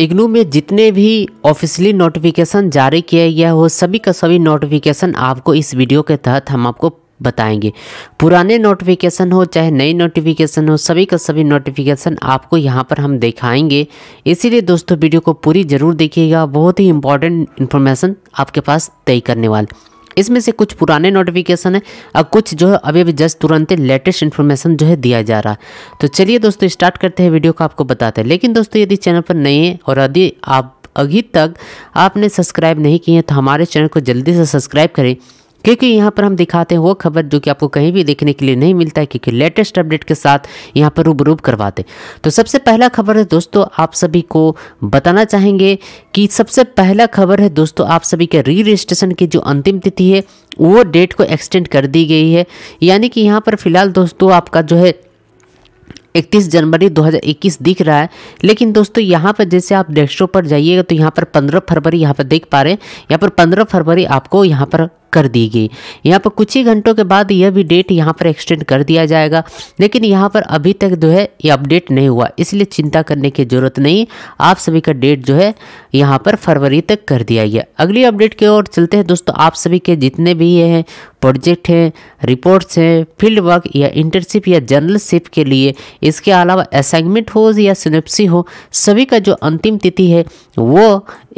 इग्नू में जितने भी ऑफिशियली नोटिफिकेशन जारी किया गया हो सभी का सभी नोटिफिकेशन आपको इस वीडियो के तहत हम आपको बताएंगे पुराने नोटिफिकेशन हो चाहे नई नोटिफिकेशन हो सभी का सभी नोटिफिकेशन आपको यहाँ पर हम दिखाएंगे इसीलिए दोस्तों वीडियो को पूरी ज़रूर देखिएगा बहुत ही इंपॉर्टेंट इन्फॉर्मेशन आपके पास तय करने वाले इसमें से कुछ पुराने नोटिफिकेशन है और कुछ जो है अभी अभी जस्ट तुरंत लेटेस्ट इन्फॉर्मेशन जो है दिया जा रहा है तो चलिए दोस्तों स्टार्ट करते हैं वीडियो को आपको बताते हैं लेकिन दोस्तों यदि चैनल पर नहीं है और यदि आप अभी तक आपने सब्सक्राइब नहीं किए हैं तो हमारे चैनल को जल्दी से सब्सक्राइब करें क्योंकि यहाँ पर हम दिखाते हैं वो खबर जो कि आपको कहीं भी देखने के लिए नहीं मिलता है क्योंकि लेटेस्ट अपडेट के साथ यहाँ पर रूबरूब करवाते तो सबसे पहला खबर है दोस्तों आप सभी को बताना चाहेंगे कि सबसे पहला खबर है दोस्तों आप सभी के री रजिस्ट्रेशन की जो अंतिम तिथि है वो डेट को एक्सटेंड कर दी गई है यानी कि यहाँ पर फिलहाल दोस्तों आपका जो है 31 जनवरी 2021 दिख रहा है लेकिन दोस्तों यहाँ पर जैसे आप डेस्टो पर जाइएगा तो यहाँ पर 15 फरवरी यहाँ पर देख पा रहे हैं यहाँ पर 15 फरवरी आपको यहाँ पर कर दी गई यहाँ पर कुछ ही घंटों के बाद यह भी डेट यहाँ पर एक्सटेंड कर दिया जाएगा लेकिन यहाँ पर अभी तक जो है ये अपडेट नहीं हुआ इसलिए चिंता करने की ज़रूरत नहीं आप सभी का डेट जो है यहाँ पर फरवरी तक कर दिया गया अगली अपडेट की ओर चलते हैं दोस्तों आप सभी के जितने भी ये हैं प्रोजेक्ट हैं रिपोर्ट्स हैं फील्ड वर्क या इंटर्नशिप या जर्नलशिप के लिए इसके अलावा असाइनमेंट हो या सिनेप्सी हो सभी का जो अंतिम तिथि है वो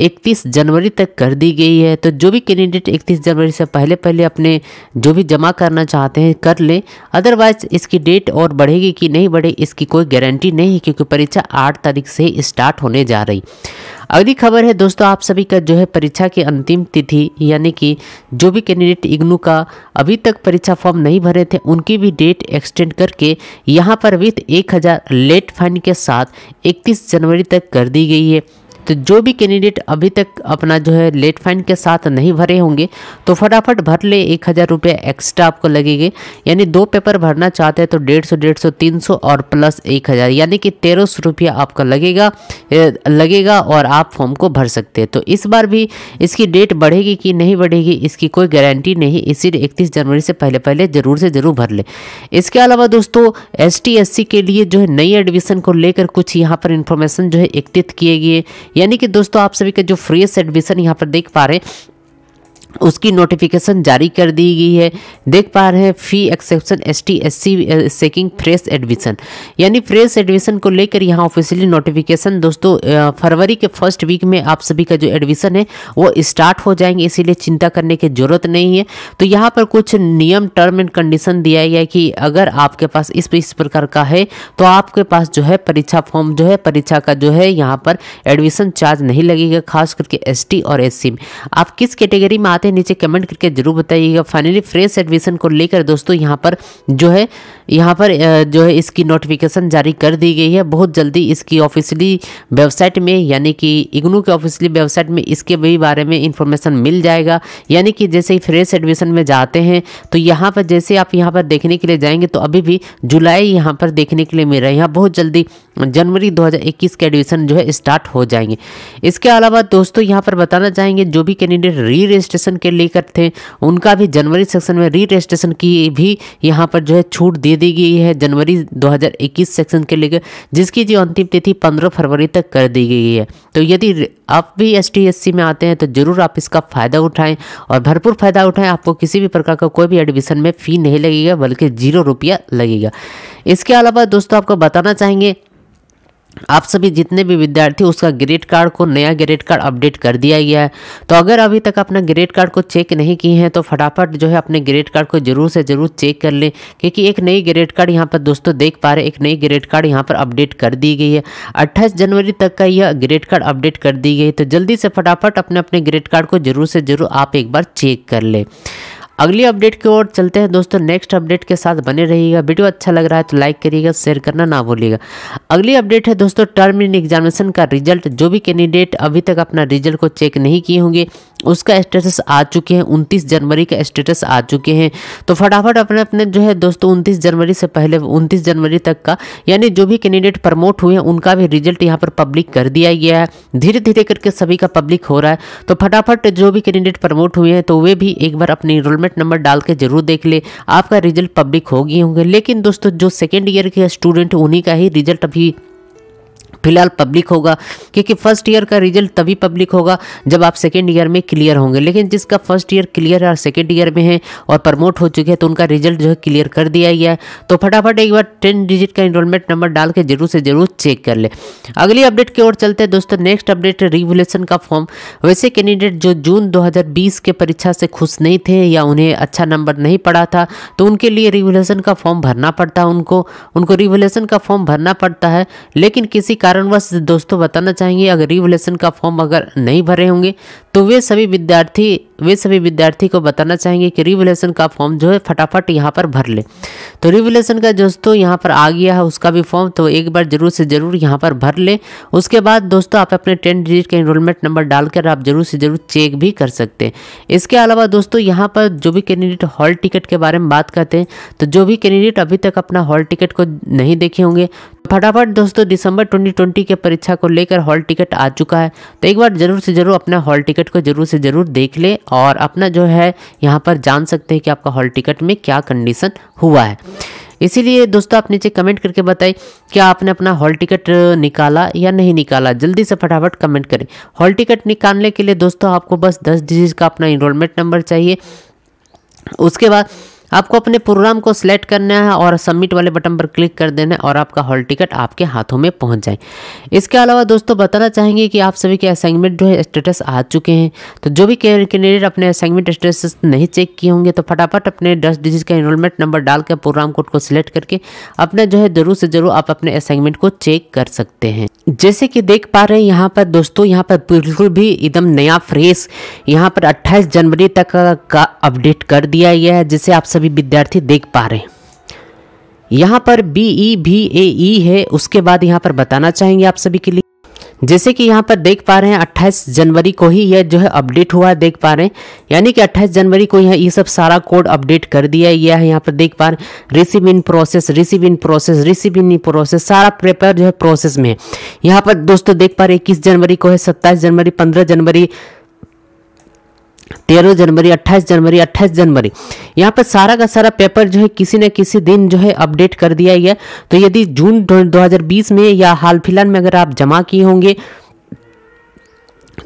31 जनवरी तक कर दी गई है तो जो भी कैंडिडेट 31 जनवरी से पहले पहले अपने जो भी जमा करना चाहते हैं कर लें अदरवाइज इसकी डेट और बढ़ेगी कि नहीं बढ़े इसकी कोई गारंटी नहीं है क्योंकि परीक्षा आठ तारीख से स्टार्ट होने जा रही अगली खबर है दोस्तों आप सभी का जो है परीक्षा की अंतिम तिथि यानी कि जो भी कैंडिडेट इग्नू का अभी तक परीक्षा फॉर्म नहीं भरे थे उनकी भी डेट एक्सटेंड करके यहाँ पर विथ एक हज़ार लेट फाइन के साथ 31 जनवरी तक कर दी गई है तो जो भी कैंडिडेट अभी तक अपना जो है लेट फाइन के साथ नहीं भरे होंगे तो फटाफट भर ले एक हज़ार रुपये एक्स्ट्रा आपको लगेंगे यानी दो पेपर भरना चाहते हैं तो डेढ़ सौ डेढ़ सौ तीन सौ और प्लस एक हज़ार यानी कि तेरह सौ रुपया आपका लगेगा लगेगा और आप फॉर्म को भर सकते हैं तो इस बार भी इसकी डेट बढ़ेगी कि नहीं बढ़ेगी इसकी कोई गारंटी नहीं इसीलिए इकतीस जनवरी से पहले पहले ज़रूर से ज़रूर भर ले इसके अलावा दोस्तों एस टी के लिए जो है नई एडमिशन को लेकर कुछ यहाँ पर इन्फॉर्मेशन जो है एकत्रित किए गए यानी कि दोस्तों आप सभी का जो फ्रेश एडमिशन यहाँ पर देख पा रहे हैं उसकी नोटिफिकेशन जारी कर दी गई है देख पा रहे हैं fee exception S T S C seeking fresh admission यानी फ्रेश एडमिशन को लेकर यहाँ ऑफिशियली नोटिफिकेशन दोस्तों uh, फरवरी के फर्स्ट वीक में आप सभी का जो एडमिशन है वो स्टार्ट हो जाएंगे इसीलिए चिंता करने की ज़रूरत नहीं है तो यहाँ पर कुछ नियम टर्म एंड कंडीशन दिया गया कि अगर आपके पास इस इस प्रकार का है तो आपके पास जो है परीक्षा फॉर्म जो है परीक्षा का जो है यहाँ पर एडमिशन चार्ज नहीं लगेगा खास करके एस और एस में आप किस कैटेगरी में आते हैं नीचे कमेंट करके जरूर बताइएगा फाइनली फ्रेश एडमिशन को लेकर दोस्तों यहाँ पर जो है यहाँ पर जो है इसकी नोटिफिकेशन जारी कर दी गई है बहुत जल्दी इसकी ऑफिशियली वेबसाइट में यानी कि इग्नू के ऑफिशियली वेबसाइट में इसके भी बारे में इंफॉर्मेशन मिल जाएगा यानी कि जैसे ही फ्रेश एडमिशन में जाते हैं तो यहाँ पर जैसे आप यहाँ पर देखने के लिए जाएंगे तो अभी भी जुलाई यहाँ पर देखने के लिए मिल रहा है यहाँ बहुत जल्दी जनवरी 2021 के एडमिशन जो है स्टार्ट हो जाएंगे इसके अलावा दोस्तों यहाँ पर बताना चाहेंगे जो भी कैंडिडेट री रजिस्ट्रेशन के लेकर थे उनका भी जनवरी सेक्शन में री रजिस्ट्रेशन की भी यहाँ पर जो है छूट दे दी गई है जनवरी 2021 सेक्शन के लेकर जिसकी जो अंतिम तिथि 15 फरवरी तक कर दी गई है तो यदि आप भी एस टी में आते हैं तो ज़रूर आप इसका फ़ायदा उठाएं और भरपूर फ़ायदा उठाएं आपको किसी भी प्रकार का कोई भी एडमिशन में फ़ी नहीं लगेगा बल्कि जीरो रुपया लगेगा इसके अलावा दोस्तों आपको बताना चाहेंगे आप सभी जितने भी विद्यार्थी उसका ग्रेड कार्ड को नया ग्रेड कार्ड अपडेट कर दिया गया है तो अगर अभी तक अपना ग्रेड कार्ड को चेक नहीं किए हैं तो फटाफट जो है अपने ग्रेड कार्ड को ज़रूर से ज़रूर चेक कर लें क्योंकि एक नई ग्रेड कार्ड यहाँ पर दोस्तों देख पा रहे एक नई ग्रेड कार्ड यहाँ पर अपडेट कर दी गई है अट्ठाईस जनवरी तक का यह ग्रेड कार्ड अपडेट कर दी गई तो जल्दी से फटाफट अपने अपने ग्रेड कार्ड को ज़रूर से ज़रूर आप एक बार चेक कर लें अगली अपडेट की ओर चलते हैं दोस्तों नेक्स्ट अपडेट के साथ बने रहिएगा वीडियो अच्छा लग रहा है तो लाइक करिएगा शेयर करना ना भूलिएगा अगली अपडेट है दोस्तों टर्म इन एग्जामिनेशन का रिजल्ट जो भी कैंडिडेट अभी तक अपना रिजल्ट को चेक नहीं किए होंगे उसका स्टेटस आ चुके हैं उनतीस जनवरी का स्टेटस आ चुके हैं तो फटाफट अपने अपने जो है दोस्तों उनतीस जनवरी से पहले उनतीस जनवरी तक का यानी जो भी कैंडिडेट प्रमोट हुए हैं उनका भी रिजल्ट यहाँ पर पब्लिक कर दिया गया है धीरे धीरे करके सभी का पब्लिक हो रहा है तो फटाफट जो भी कैंडिडेट प्रमोट हुए हैं तो वे भी एक बार अपने इनरोलमेंट एस्टिमेट नंबर डाल के ज़रूर देख ले आपका रिजल्ट पब्लिक होगी होंगे लेकिन दोस्तों जो सेकेंड ईयर के स्टूडेंट उन्हीं का ही रिजल्ट अभी फिलहाल पब्लिक होगा क्योंकि फर्स्ट ईयर का रिजल्ट तभी पब्लिक होगा जब आप सेकेंड ईयर में क्लियर होंगे लेकिन जिसका फर्स्ट ईयर क्लियर है और सेकेंड ईयर में है और प्रमोट हो चुके हैं तो उनका रिजल्ट जो है क्लियर कर दिया गया है तो फटाफट एक बार टेन डिजिट का इनरोलमेंट नंबर डाल के जरूर से जरूर चेक कर ले अगली अपडेट की ओर चलते हैं दोस्तों नेक्स्ट अपडेट रिवोल्यूशन का फॉर्म वैसे कैंडिडेट जो जून दो के परीक्षा से खुश नहीं थे या उन्हें अच्छा नंबर नहीं पड़ा था तो उनके लिए रिवोल्यूशन का फॉर्म भरना पड़ता है उनको उनको रिवोल्यूशन का फॉर्म भरना पड़ता है लेकिन किसी कारणवश दोस्तों बताना चाहेंगे अगर रिवलेशन का फॉर्म अगर नहीं भरे होंगे तो वे सभी विद्यार्थी वे सभी विद्यार्थी को बताना चाहेंगे कि रिवोल्यूशन का फॉर्म जो है फटाफट यहाँ पर भर ले तो रिवोल्यूशन का दोस्तों यहाँ पर आ गया है उसका भी फॉर्म तो एक बार ज़रूर से ज़रूर यहाँ पर भर ले उसके बाद दोस्तों आप अपने टेन डिजिट का इनरोलमेंट नंबर डालकर आप ज़रूर से ज़रूर चेक भी कर सकते हैं इसके अलावा दोस्तों यहाँ पर जो भी कैंडिडेट हॉल टिकट के बारे में बात करते हैं तो जो भी कैंडिडेट अभी तक अपना हॉल टिकट को नहीं देखे होंगे फटाफट दोस्तों दिसंबर 2020 के परीक्षा को लेकर हॉल टिकट आ चुका है तो एक बार जरूर से जरूर अपना हॉल टिकट को जरूर से जरूर देख ले और अपना जो है यहाँ पर जान सकते हैं कि आपका हॉल टिकट में क्या कंडीशन हुआ है इसीलिए दोस्तों आप नीचे कमेंट करके बताए क्या आपने अपना हॉल टिकट निकाला या नहीं निकाला जल्दी से फटाफट कमेंट करें हॉल टिकट निकालने के लिए दोस्तों आपको बस दस डिजिट का अपना इनरोलमेंट नंबर चाहिए उसके बाद आपको अपने प्रोग्राम को सिलेक्ट करना है और सबमिट वाले बटन पर क्लिक कर देना है और आपका हॉल टिकट आपके हाथों में पहुंच जाए इसके अलावा दोस्तों बताना चाहेंगे कि आप सभी के असाइनमेंट जो है स्टेटस आ चुके हैं तो जो भी कैंडिडेट अपने असाइनमेंट स्टेटस नहीं चेक किए होंगे तो फटाफट अपने दस डिजिट का इनरोलमेंट नंबर डालकर प्रोग्राम कोड को सिलेक्ट करके अपने जो है ज़रूर से ज़रूर आप अपने असाइनमेंट को चेक कर सकते हैं जैसे कि देख पा रहे हैं यहाँ पर दोस्तों यहाँ पर बिल्कुल भी एकदम नया फ्रेश यहाँ पर अट्ठाईस जनवरी तक का अपडेट कर दिया गया है जिसे आप सभी विद्यार्थी देख पा रहे हैं यहाँ पर बी ई भी ए ई है उसके बाद यहाँ पर बताना चाहेंगे आप सभी के लिए जैसे कि यहाँ पर देख पा रहे हैं 28 जनवरी को ही यह जो है अपडेट हुआ है देख पा रहे हैं यानी कि 28 जनवरी को यह ये सब सारा कोड अपडेट कर दिया गया है यहाँ पर देख पा रहे हैं receive in process receive in process receive in process सारा पेपर जो है प्रोसेस में है यहाँ पर दोस्तों देख पा रहे हैं इक्कीस जनवरी को है सत्ताईस जनवरी पंद्रह जनवरी तेरह जनवरी अट्ठाईस जनवरी अट्ठाईस जनवरी यहाँ पर सारा का सारा पेपर जो है किसी न किसी दिन जो है अपडेट कर दिया गया तो यदि जून 2020 में या हाल फिलहाल में अगर आप जमा किए होंगे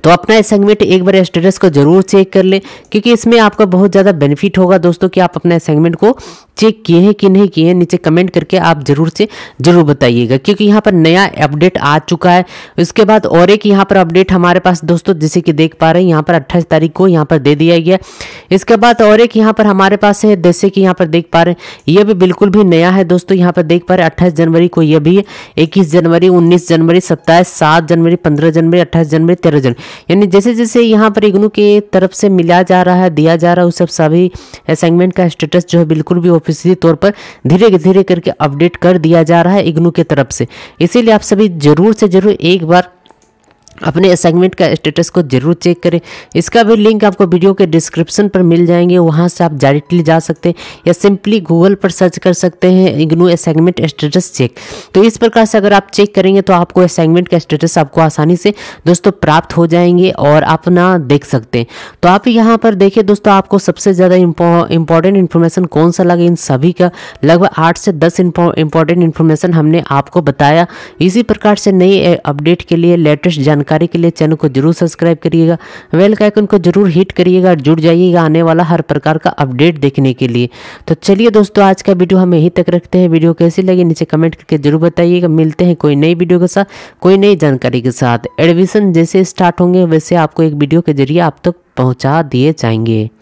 तो अपना सेगमेंट एक बार स्टेटस को जरूर चेक कर लें क्योंकि इसमें आपका बहुत ज़्यादा बेनिफिट होगा दोस्तों कि आप अपना सेगमेंट को चेक किए हैं कि नहीं किए हैं नीचे कमेंट करके आप ज़रूर से ज़रूर बताइएगा क्योंकि यहाँ पर नया अपडेट आ चुका है उसके बाद और एक यहाँ पर अपडेट हमारे पास दोस्तों जैसे कि देख पा रहे हैं यहाँ पर अट्ठाईस तारीख को यहाँ पर दे दिया गया इसके बाद और एक यहाँ पर हमारे पास है जैसे कि यहाँ पर देख पा रहे हैं ये भी बिल्कुल भी नया है दोस्तों यहाँ पर देख पा रहे अट्ठाईस जनवरी को यह भी है इक्कीस जनवरी उन्नीस जनवरी सत्ताईस सात जनवरी पंद्रह जनवरी अट्ठाईस जनवरी तेरह जनवरी यानी जैसे जैसे यहाँ पर इग्नू के तरफ से मिला जा रहा है दिया जा रहा है उस सब सभी असाइनमेंट का स्टेटस जो है बिल्कुल भी ऑफिसियली तौर पर धीरे धीरे करके अपडेट कर दिया जा रहा है इग्नू के तरफ से इसीलिए आप सभी ज़रूर से ज़रूर एक बार अपने असाइनमेंट का स्टेटस को जरूर चेक करें इसका भी लिंक आपको वीडियो के डिस्क्रिप्शन पर मिल जाएंगे वहाँ से आप डायरेक्टली जा सकते हैं या सिंपली गूगल पर सर्च कर सकते हैं इग्नू असाइनमेंट स्टेटस चेक तो इस प्रकार से अगर आप चेक करेंगे तो आपको असाइनमेंट का स्टेटस आपको आसानी से दोस्तों प्राप्त हो जाएंगे और आप ना देख सकते हैं तो आप यहाँ पर देखिए दोस्तों आपको सबसे ज़्यादा इंपॉर्टेंट इन्फॉर्मेशन कौन सा लगे इन सभी का लगभग आठ से दस इंपॉर्टेंट इन्फॉर्मेशन हमने आपको बताया इसी प्रकार से नई अपडेट के लिए लेटेस्ट जानकारी जानकारी के लिए चैनल को जरूर सब्सक्राइब करिएगा वेल का आइकन को जरूर हिट करिएगा और जुड़ जाइएगा आने वाला हर प्रकार का अपडेट देखने के लिए तो चलिए दोस्तों आज का वीडियो हम यहीं तक रखते हैं वीडियो कैसी लगी नीचे कमेंट करके जरूर बताइएगा मिलते हैं कोई नई वीडियो के साथ कोई नई जानकारी के साथ एडमिशन जैसे स्टार्ट होंगे वैसे आपको एक वीडियो के जरिए आप तक पहुँचा दिए जाएंगे